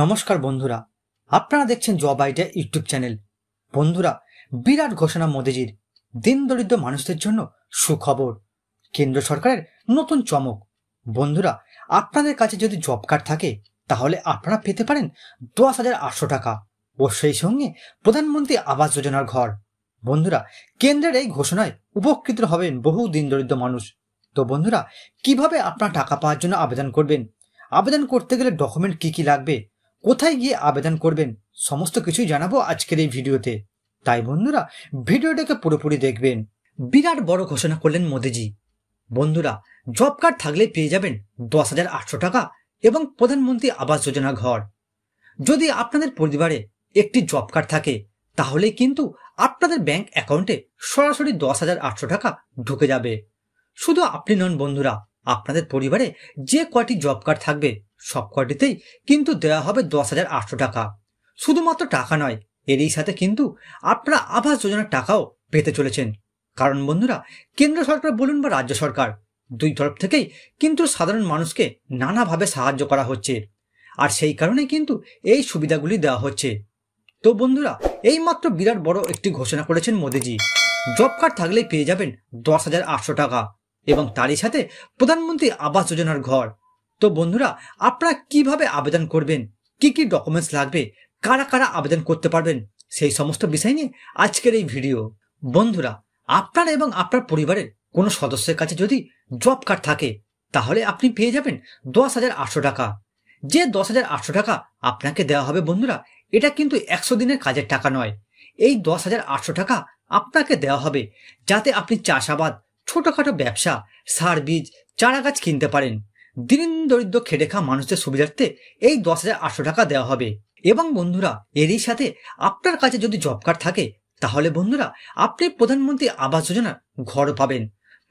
নমস্কার বন্ধুরা আপনারা দেখছেন জব আইডিয়া ইউটিউব চ্যানেল বন্ধুরা বিরাট ঘোষণা মোদীজির দিন দরিদ্র মানুষদের জন্য সুখবর কেন্দ্র সরকারের নতুন চমক বন্ধুরা আপনাদের কাছে যদি জব কার্ড থাকে তাহলে আপনারা পেতে পারেন দশ হাজার আটশো টাকা ও সেই সঙ্গে প্রধানমন্ত্রী আবাস যোজনার ঘর বন্ধুরা কেন্দ্রের এই ঘোষণায় উপকৃত হবেন বহু দিন দরিদ্র মানুষ তো বন্ধুরা কিভাবে আপনারা টাকা পাওয়ার জন্য আবেদন করবেন আবেদন করতে গেলে ডকুমেন্ট কি কি লাগবে কোথায় গিয়ে আবেদন করবেন সমস্ত কিছুই জানাবো আজকের এই ভিডিওতে তাই বন্ধুরা ভিডিওটাকে পুরোপুরি দেখবেন বিরাট বড় ঘোষণা করলেন মোদিজি বন্ধুরা জব কার্ড থাকলে পেয়ে যাবেন দশ হাজার আটশো টাকা এবং প্রধানমন্ত্রী আবাস যোজনা ঘর যদি আপনাদের পরিবারে একটি জব কার্ড থাকে তাহলে কিন্তু আপনাদের ব্যাংক অ্যাকাউন্টে সরাসরি দশ হাজার আটশো টাকা ঢুকে যাবে শুধু আপনি নন বন্ধুরা আপনাদের পরিবারে যে কয়টি জব কার্ড থাকবে সবকটিতেই কিন্তু দেওয়া হবে দশ হাজার আটশো টাকা শুধুমাত্র টাকা নয় এরই সাথে কিন্তু আপনারা আবাস যোজনার টাকাও পেতে চলেছেন কারণ বন্ধুরা কেন্দ্র সরকার বলুন বা রাজ্য সরকার দুই তরফ থেকেই কিন্তু সাধারণ মানুষকে নানাভাবে সাহায্য করা হচ্ছে আর সেই কারণে কিন্তু এই সুবিধাগুলি দেওয়া হচ্ছে তো বন্ধুরা এই মাত্র বিরাট বড় একটি ঘোষণা করেছেন মোদিজি জব কার্ড থাকলেই পেয়ে যাবেন দশ হাজার আটশো টাকা এবং তারই সাথে প্রধানমন্ত্রী আবাস যোজনার ঘর তো বন্ধুরা আপনারা কিভাবে আবেদন করবেন কি কি ডকুমেন্টস লাগবে কারা কারা আবেদন করতে পারবেন সেই সমস্ত বিষয় নিয়ে আজকের এই ভিডিও বন্ধুরা আপনার এবং আপনার পরিবারের কোনো সদস্যের কাছে যদি জব কার্ড থাকে তাহলে আপনি পেয়ে যাবেন দশ হাজার আটশো টাকা যে দশ হাজার আটশো টাকা আপনাকে দেওয়া হবে বন্ধুরা এটা কিন্তু একশো দিনের কাজের টাকা নয় এই দশ হাজার আটশো টাকা আপনাকে দেওয়া হবে যাতে আপনি চাষাবাদ ছোটোখাটো ব্যবসা সার বীজ চারা গাছ কিনতে পারেন দিন দরিদ্র খেটে খাওয়া মানুষদের সুবিধার্থে এই দশ হাজার আটশো টাকা দেওয়া হবে এবং বন্ধুরা এরই সাথে আপনার কাছে যদি জব কার্ড থাকে তাহলে বন্ধুরা আপনি প্রধানমন্ত্রী আবাস যোজনার ঘর পাবেন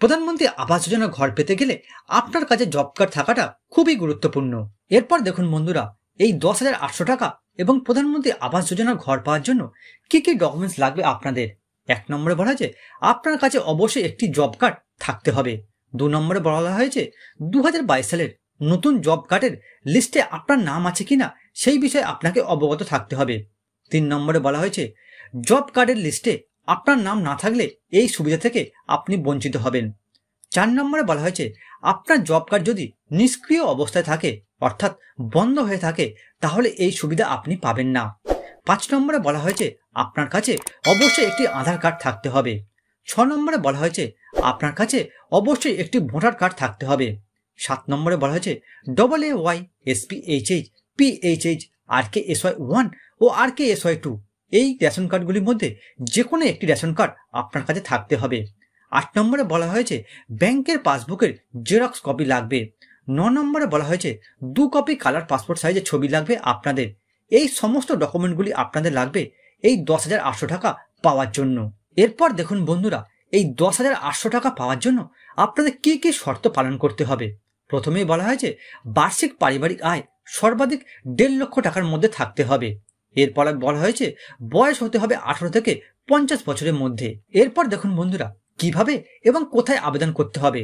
প্রধানমন্ত্রী আবাস যোজনা ঘর পেতে গেলে আপনার কাছে জব কার্ড থাকাটা খুবই গুরুত্বপূর্ণ এরপর দেখুন বন্ধুরা এই দশ হাজার আটশো টাকা এবং প্রধানমন্ত্রী আবাস যোজনা ঘর পাওয়ার জন্য কি কি ডকুমেন্টস লাগবে আপনাদের এক নম্বরে বলা যে আপনার কাছে অবশ্যই একটি জব কার্ড থাকতে হবে দু নম্বরে বলা হয়েছে দু সালের নতুন জব কার্ডের লিস্টে আপনার নাম আছে কি না সেই বিষয়ে আপনাকে অবগত থাকতে হবে তিন নম্বরে বলা হয়েছে জব কার্ডের লিস্টে আপনার নাম না থাকলে এই সুবিধা থেকে আপনি বঞ্চিত হবেন চার নম্বরে বলা হয়েছে আপনার জব কার্ড যদি নিষ্ক্রিয় অবস্থায় থাকে অর্থাৎ বন্ধ হয়ে থাকে তাহলে এই সুবিধা আপনি পাবেন না পাঁচ নম্বরে বলা হয়েছে আপনার কাছে অবশ্যই একটি আধার কার্ড থাকতে হবে ছ নম্বরে বলা হয়েছে আপনার কাছে অবশ্যই একটি ভোটার কার্ড থাকতে হবে সাত নম্বরে বলা হয়েছে double A Y SP H H P H H R K S Y one ও R K S Y two এই রেশন কার্ডগুলির মধ্যে যে কোনো একটি রেশন কার্ড আপনার কাছে থাকতে হবে আট নম্বরে বলা হয়েছে ব্যাংকের পাসবুকের জেরক্স কপি লাগবে ন নম্বরে বলা হয়েছে দু কপি কালার পাসপোর্ট সাইজের ছবি লাগবে আপনাদের এই সমস্ত ডকুমেন্টগুলি আপনাদের লাগবে এই দশ হাজার আটশো টাকা পাওয়ার জন্য এরপর দেখুন বন্ধুরা এই দশ হাজার আটশো টাকা পাওয়ার জন্য আপনাদের কী কী শর্ত পালন করতে হবে প্রথমেই বলা হয় যে বার্ষিক পারিবারিক আয় সর্বাধিক দেড় লক্ষ টাকার মধ্যে থাকতে হবে এরপর বলা হয়েছে বয়স হতে হবে আঠারো থেকে পঞ্চাশ বছরের মধ্যে এরপর দেখুন বন্ধুরা কিভাবে এবং কোথায় আবেদন করতে হবে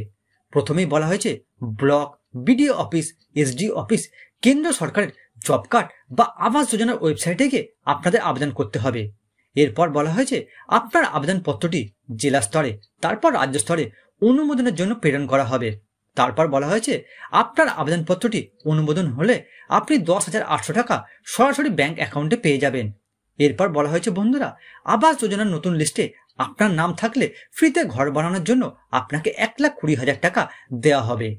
প্রথমেই বলা হয়েছে block BDO office SD office কেন্দ্র সরকারের জব কার্ড বা আবাস যোজনার ওয়েবসাইটে গিয়ে আপনাদের আবেদন করতে হবে এরপর বলা হয়েছে আপনার আবেদনপত্রটি জেলা স্তরে তারপর রাজ্য স্তরে অনুমোদনের জন্য প্রেরণ করা হবে তারপর বলা হয়েছে আপনার আবেদনপত্রটি অনুমোদন হলে আপনি দশ হাজার আটশো টাকা সরাসরি ব্যাংক অ্যাকাউন্টে পেয়ে যাবেন এরপর বলা হয়েছে বন্ধুরা আবাস যোজনার নতুন লিস্টে আপনার নাম থাকলে ফ্রিতে ঘর বানানোর জন্য আপনাকে এক লাখ কুড়ি হাজার টাকা দেওয়া হবে